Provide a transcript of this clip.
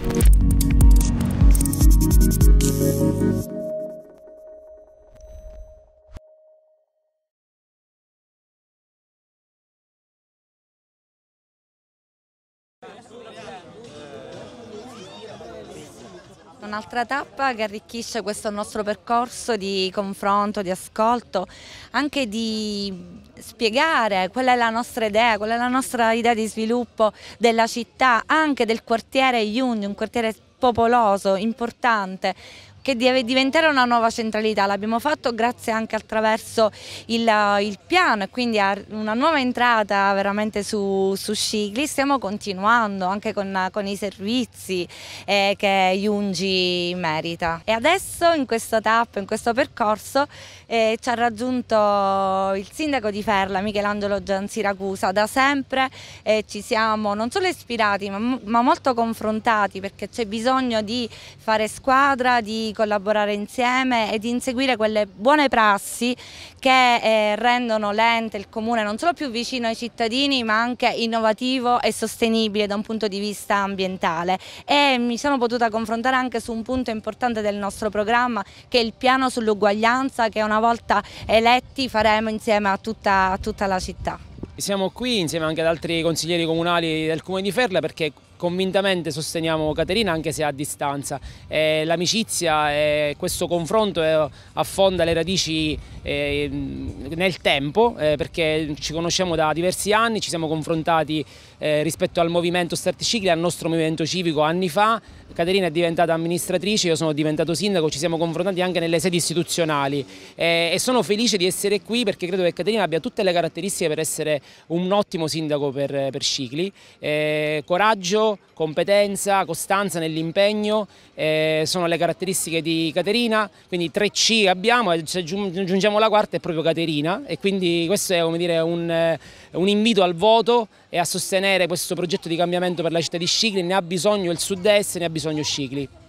Gracias. Un'altra tappa che arricchisce questo nostro percorso di confronto, di ascolto, anche di spiegare qual è la nostra idea, qual è la nostra idea di sviluppo della città, anche del quartiere Jung, un quartiere popoloso, importante, che deve diventare una nuova centralità, l'abbiamo fatto grazie anche attraverso il, eh, il piano e quindi una nuova entrata veramente su, su Scigli, stiamo continuando anche con, con i servizi eh, che Yungi merita e adesso in questa tappa, in questo percorso eh, ci ha raggiunto il sindaco di Ferla, Michelangelo Giansiracusa, da sempre eh, ci siamo non solo ispirati ma, ma molto confrontati perché c'è bisogno di fare squadra, di collaborare insieme e di inseguire quelle buone prassi che eh, rendono l'ente, il comune non solo più vicino ai cittadini ma anche innovativo e sostenibile da un punto di vista ambientale e mi sono potuta confrontare anche su un punto importante del nostro programma che è il piano sull'uguaglianza che una volta eletti faremo insieme a tutta, a tutta la città. Siamo qui insieme anche ad altri consiglieri comunali del Comune di Ferla perché convintamente sosteniamo Caterina anche se a distanza. Eh, L'amicizia e eh, questo confronto eh, affonda le radici eh, nel tempo eh, perché ci conosciamo da diversi anni, ci siamo confrontati eh, rispetto al movimento Start Cicli, al nostro movimento civico anni fa. Caterina è diventata amministratrice, io sono diventato sindaco, ci siamo confrontati anche nelle sedi istituzionali e sono felice di essere qui perché credo che Caterina abbia tutte le caratteristiche per essere un ottimo sindaco per, per Cicli. coraggio, competenza, costanza nell'impegno, eh, sono le caratteristiche di Caterina, quindi 3C abbiamo e eh, se aggiungiamo la quarta è proprio Caterina e quindi questo è dire, un, eh, un, invito al voto e a sostenere questo progetto di cambiamento per la città di Scicli, ne ha bisogno il sud-est, ne ha bisogno Scicli.